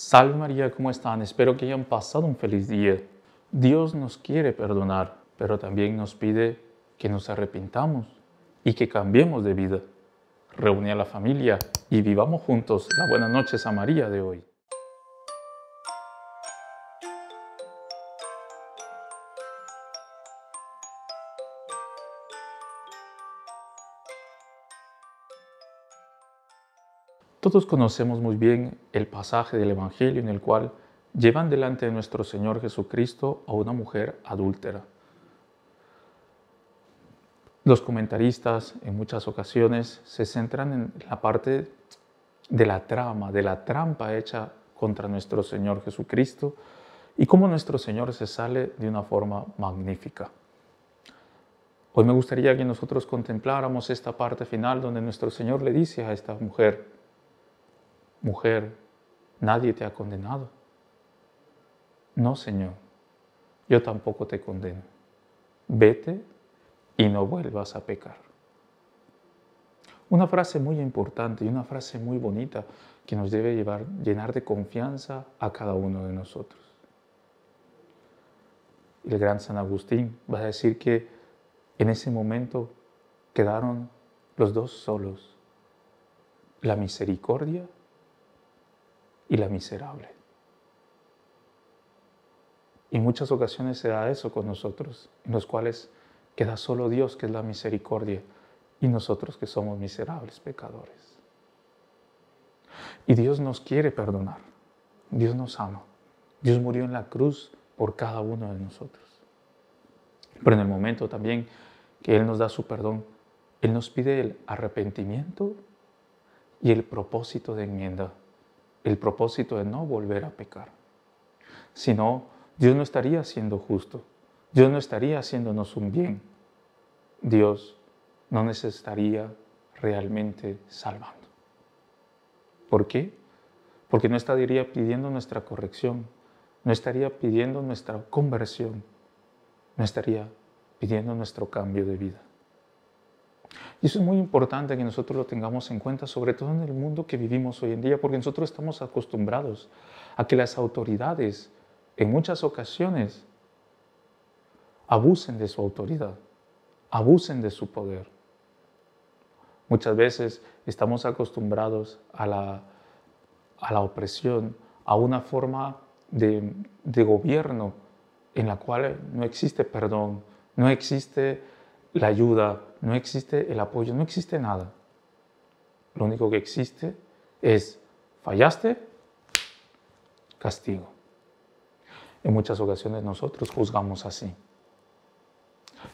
Salve María, ¿cómo están? Espero que hayan pasado un feliz día. Dios nos quiere perdonar, pero también nos pide que nos arrepintamos y que cambiemos de vida. Reúne a la familia y vivamos juntos la buena noche a María de hoy. Todos conocemos muy bien el pasaje del Evangelio en el cual llevan delante de nuestro Señor Jesucristo a una mujer adúltera. Los comentaristas en muchas ocasiones se centran en la parte de la trama, de la trampa hecha contra nuestro Señor Jesucristo y cómo nuestro Señor se sale de una forma magnífica. Hoy me gustaría que nosotros contempláramos esta parte final donde nuestro Señor le dice a esta mujer, mujer, nadie te ha condenado. No, Señor, yo tampoco te condeno. Vete y no vuelvas a pecar. Una frase muy importante y una frase muy bonita que nos debe llevar, llenar de confianza a cada uno de nosotros. El gran San Agustín va a decir que en ese momento quedaron los dos solos, la misericordia y la miserable. Y muchas ocasiones se da eso con nosotros, en los cuales queda solo Dios, que es la misericordia, y nosotros que somos miserables pecadores. Y Dios nos quiere perdonar, Dios nos ama, Dios murió en la cruz por cada uno de nosotros. Pero en el momento también que Él nos da su perdón, Él nos pide el arrepentimiento y el propósito de enmienda el propósito de no volver a pecar. Si no, Dios no estaría siendo justo, Dios no estaría haciéndonos un bien, Dios no nos estaría realmente salvando. ¿Por qué? Porque no estaría pidiendo nuestra corrección, no estaría pidiendo nuestra conversión, no estaría pidiendo nuestro cambio de vida. Y eso es muy importante que nosotros lo tengamos en cuenta, sobre todo en el mundo que vivimos hoy en día, porque nosotros estamos acostumbrados a que las autoridades en muchas ocasiones abusen de su autoridad, abusen de su poder. Muchas veces estamos acostumbrados a la, opresión, a una forma de, de gobierno en la cual no existe perdón, no existe la ayuda, no existe el apoyo, no existe nada. Lo único que existe es fallaste, castigo. En muchas ocasiones nosotros juzgamos así.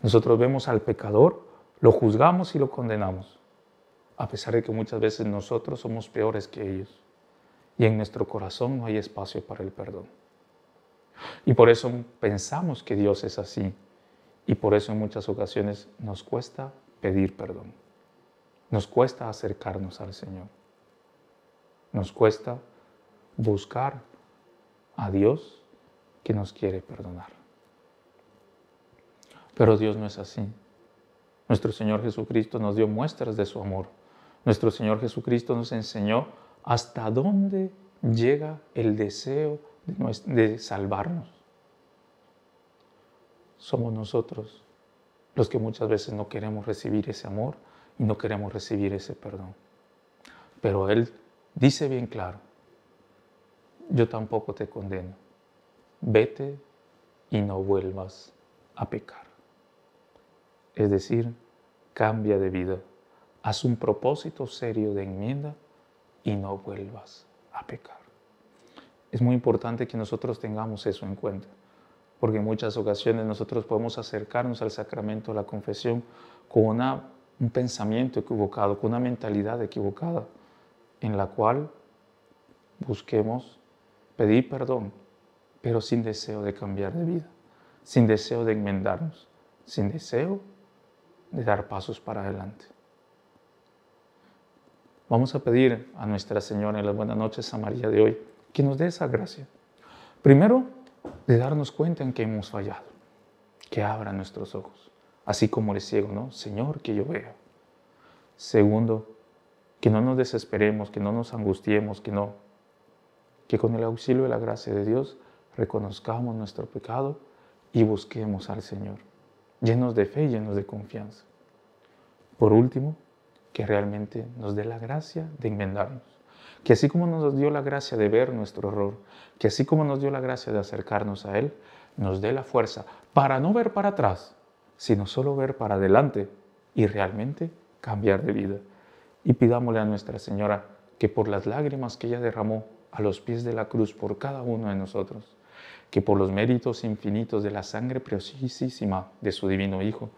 Nosotros vemos al pecador, lo juzgamos y lo condenamos, a pesar de que muchas veces nosotros somos peores que ellos y en nuestro corazón no hay espacio para el perdón. Y por eso pensamos que Dios es así, y por eso en muchas ocasiones nos cuesta pedir perdón. Nos cuesta acercarnos al Señor. Nos cuesta buscar a Dios que nos quiere perdonar. Pero Dios no es así. Nuestro Señor Jesucristo nos dio muestras de su amor. Nuestro Señor Jesucristo nos enseñó hasta dónde llega el deseo de, salvarnos somos nosotros los que muchas veces no queremos recibir ese amor y no queremos recibir ese perdón. Pero Él dice bien claro, yo tampoco te condeno, vete y no vuelvas a pecar. Es decir, cambia de vida, haz un propósito serio de enmienda y no vuelvas a pecar. Es muy importante que nosotros tengamos eso en cuenta porque en muchas ocasiones nosotros podemos acercarnos al sacramento de la confesión con una, un pensamiento equivocado, con una mentalidad equivocada, en la cual busquemos pedir perdón, pero sin deseo de cambiar de vida, sin deseo de enmendarnos, sin deseo de dar pasos para adelante. Vamos a pedir a Nuestra Señora en las buenas noches a María de hoy que nos dé esa gracia. Primero, de darnos cuenta en que hemos fallado, que abra nuestros ojos, así como el ciego, ¿no? Señor, que yo vea. Segundo, que no nos desesperemos, que no nos angustiemos, que no, que con el auxilio de la gracia de Dios reconozcamos nuestro pecado y busquemos al Señor, llenos de fe, y llenos de confianza. Por último, que realmente nos dé la gracia de enmendarnos que así como nos dio la gracia de ver nuestro error, que así como nos dio la gracia de acercarnos a Él, nos dé la fuerza para no ver para atrás, sino solo ver para adelante y realmente cambiar de vida. Y pidámosle a Nuestra Señora que por las lágrimas que ella derramó a los pies de la cruz por cada uno de nosotros, que por los méritos infinitos de la sangre preciosísima de su divino Hijo,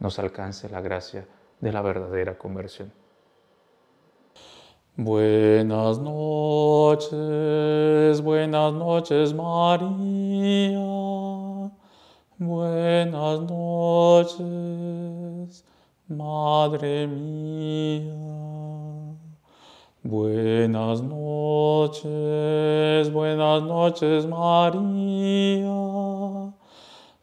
nos alcance la gracia de la verdadera conversión. Buenas noches, buenas noches María, buenas noches Madre mía. Buenas noches, buenas noches María,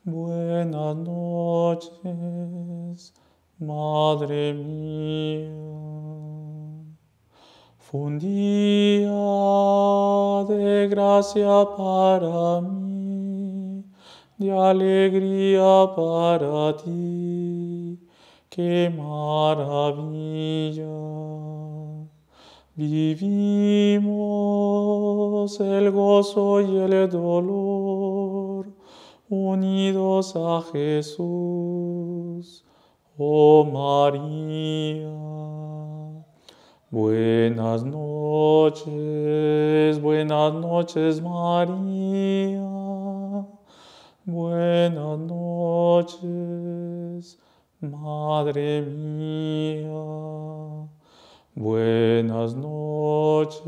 buenas noches Madre mía. Fue de gracia para mí, de alegría para ti. ¡Qué maravilla! Vivimos el gozo y el dolor unidos a Jesús. Oh María Buenas noches, buenas noches María, buenas noches Madre mía. Buenas noches,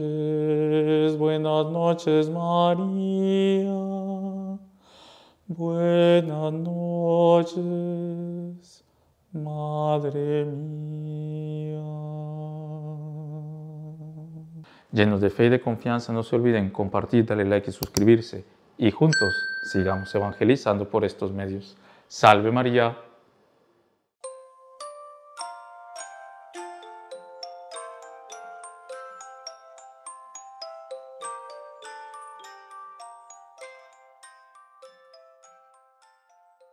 buenas noches María, buenas noches Madre mía. Llenos de fe y de confianza, no se olviden compartir, darle like y suscribirse. Y juntos sigamos evangelizando por estos medios. Salve María.